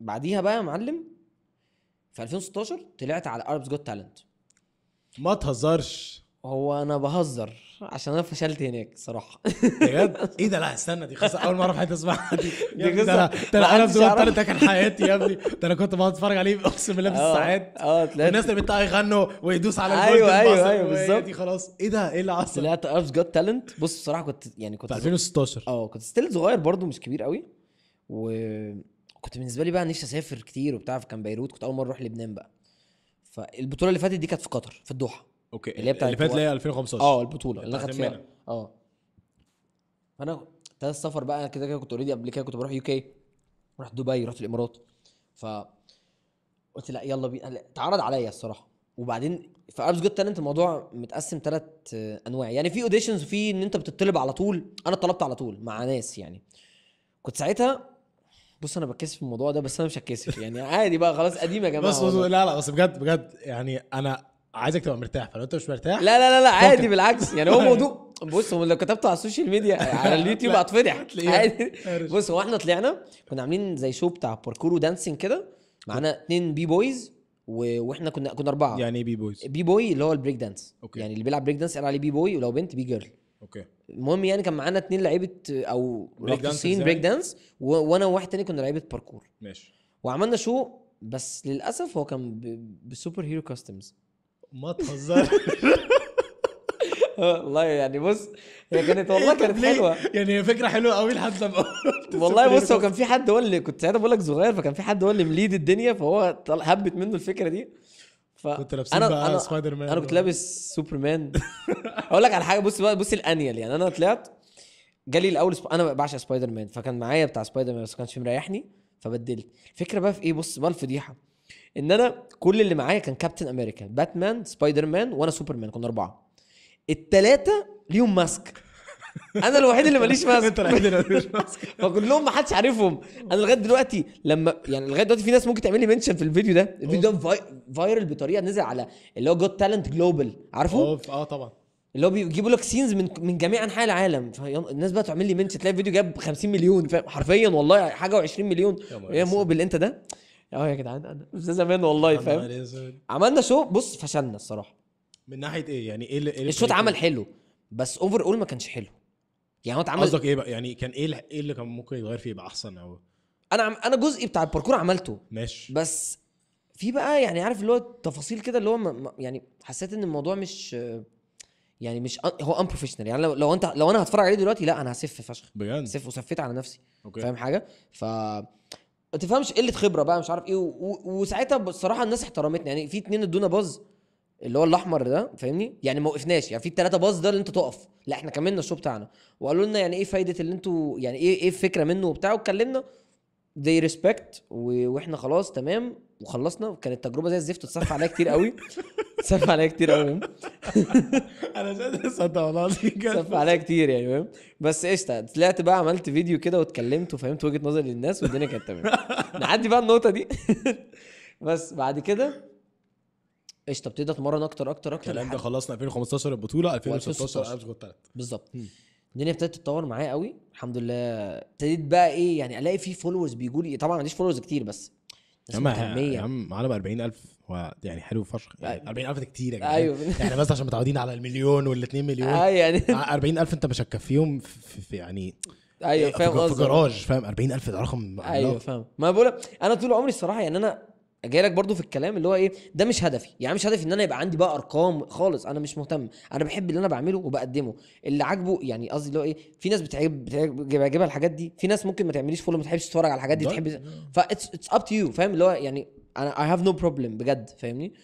بعديها بقى يا معلم في 2016 طلعت على اربس جوت تالنت ما تهزرش هو انا بهزر عشان انا فشلت هناك صراحه بجد ايه ده لا استنى دي قصه اول مره في حياتي اسمعها دي دي قصه انا انا بجد ده كان حياتي يا ابني ده انا كنت بقعد اتفرج عليه اقسم بالله بالساعات آه،, اه طلعت الناس اللي بتقعد يغنوا ويدوس على ايوه ايوه ايوه بالظبط دي خلاص ايه ده ايه اللي حصل طلعت اربس جوت تالنت بص بصراحه كنت يعني كنت في 2016 اه كنت ستيل صغير برده مش كبير قوي و كنت بالنسبه لي بقى نفسي اسافر كتير وبتاع فكان بيروت كنت اول مره اروح لبنان بقى فالبطوله اللي فاتت دي كانت في قطر في الدوحه اوكي اللي هي بتاعت اللي فاتت اللي هي 2015 اه البطوله اللي اخدت فيها اه فانا ابتدى السفر بقى كده كده كنت اوريدي قبل كده كنت بروح يو كي رحت دبي رحت الامارات ف قلت لا يلا بينا اتعرض عليا الصراحه وبعدين في اربس جود تالنت الموضوع متقسم ثلاث انواع يعني في اوديشنز وفي ان انت بتطلب على طول انا اتطلبت على طول مع ناس يعني كنت ساعتها بص انا بتكسف في الموضوع ده بس انا مش هتكسف يعني عادي بقى خلاص قديم يا جماعه بص بص لا لا بس بجد بجد يعني انا عايزك تبقى مرتاح فلو انت مش مرتاح لا لا لا, لا عادي بالعكس يعني هو موضوع بص هو لو كتبته على السوشيال ميديا على اليوتيوب هتفضح عادي بص هو احنا طلعنا كنا عاملين زي شو بتاع باركور ودانسينج كده معانا اتنين بي بويز و... واحنا كنا كنا اربعه يعني ايه بي بويز بي بوي اللي هو البريك دانس أوكي. يعني اللي بيلعب بريك دانس قال عليه بي بوي ولو بنت بي جيرل اوكي المهم يعني كان معانا اتنين لعيبه او راقصين بريك دانس و... وانا وواحد تاني كنا لعيبه باركور ماشي وعملنا شو بس للاسف هو كان ب... بسوبر هيرو كاستمز ما تهزر والله يعني بص هي كانت والله إيه، كانت حلوه يعني هي فكره حلوه قوي لحد لما والله بص هو كان في حد هو اللي كنت ساعتها بقول لك صغير فكان في حد هو اللي مليد الدنيا فهو هبت منه الفكره دي ف... كنت لابسين أنا... بقى أنا... سبايدر مان انا كنت لابس سوبر مان اقول لك على حاجه بص بقى بص الانيل يعني انا طلعت جالي الاول سب... انا بعشق سبايدر مان فكان معايا بتاع سبايدر مان بس ما كانش مريحني فبدلت الفكره بقى في ايه بص بقى الفضيحه ان انا كل اللي معايا كان كابتن امريكا باتمان سبايدر مان وانا سوبر مان كنا اربعه التلاته ليهم ماسك انا الوحيد اللي ماليش ماسك انت الوحيد اللي ماليش ماسك فكلهم ما حدش عارفهم انا لغايه دلوقتي لما يعني لغايه دلوقتي في ناس ممكن تعمل لي منشن في الفيديو ده الفيديو ده فايرل بطريقه نزل على اللي هو جوت تالنت جلوبال عارفه؟ اه طبعا اللي هو بيجيبوا لك سينز من من جميع انحاء العالم الناس بقى تعمل لي منشن تلاقي الفيديو جاب 50 مليون حرفيا والله حاجه و20 مليون يا إيه، مقبل انت ده اه يا جدعان انا استاذ زمان والله فاهم عملنا شو بص فشلنا الصراحه من ناحيه ايه يعني ايه, الشوت إيه الشوط عمل حلو بس اوفر اول ما كانش حلو يعني هو اتعمل قصدك ايه بقى يعني كان ايه ايه اللي كان ممكن يتغير فيه يبقى احسن او انا عم... انا جزئي بتاع الباركور عملته ماشي بس في بقى يعني عارف اللي هو تفاصيل كده اللي هو يعني حسيت ان الموضوع مش يعني مش هو ان بروفيشنال يعني لو, لو انت لو انا هتفرج عليه دلوقتي لا انا هسف فشخ بجد سف وسفيت على نفسي أوكي. فاهم حاجه ف ما تفهمش قله خبره بقى مش عارف ايه و... و... وساعتها بصراحه الناس احترمتني يعني في اتنين ادونا باز اللي هو الاحمر ده فاهمني يعني ما وقفناش يعني في الثلاثه باص ده اللي انت تقف لا احنا كملنا الشو بتاعنا وقالوا لنا يعني ايه فايده اللي انتوا يعني ايه ايه الفكره منه وبتاع واتكلمنا دي ريسبكت واحنا خلاص تمام وخلصنا كانت تجربه زي الزفت اتصرف عليها كتير قوي اتصرف عليها كتير قوي انا مش قادر والله اتصرف عليها كتير يعني فاهم بس قشطه طلعت بقى عملت فيديو كده واتكلمت وفهمت وجهه نظري للناس والدنيا كانت تمام نعدي بقى النقطه دي بس بعد كده قشطه تقدر تمرن اكتر اكتر اكتر الكلام ده خلصنا 2015 البطوله 2016 انا كنت بالظبط الدنيا ابتدت تتطور معايا قوي الحمد لله ابتديت بقى ايه يعني الاقي في فولورز بيجوا لي طبعا ما عنديش فولورز كتير بس يا عم يا عم معانا ب 40000 هو يعني حلو فشخ يعني 40000 أيوة. ده كتير يا جماعه ايوه يعني بس عشان متعودين على المليون وال 2 مليون اه يعني 40000 آه، انت مش هتكفيهم في, في يعني ايوه فاهم قصدي في جراج فاهم 40000 ده رقم ايوه فاهم ما بقول انا طول عمري الصراحه يعني انا جاي لك برضو في الكلام اللي هو ايه ده مش هدفي يعني مش هدفي ان انا يبقى عندي بقى ارقام خالص انا مش مهتم انا بحب اللي انا بعمله وبقدمه اللي عاجبه يعني قصدي اللي هو ايه في ناس بتعجب بتعجبها الحاجات دي في ناس ممكن ما تعمليش فولو ما تحبش تتفرج على الحاجات دي تحب ف اتس اب تو يو فاهم اللي هو يعني انا اي هاف نو بروبلم بجد فاهمني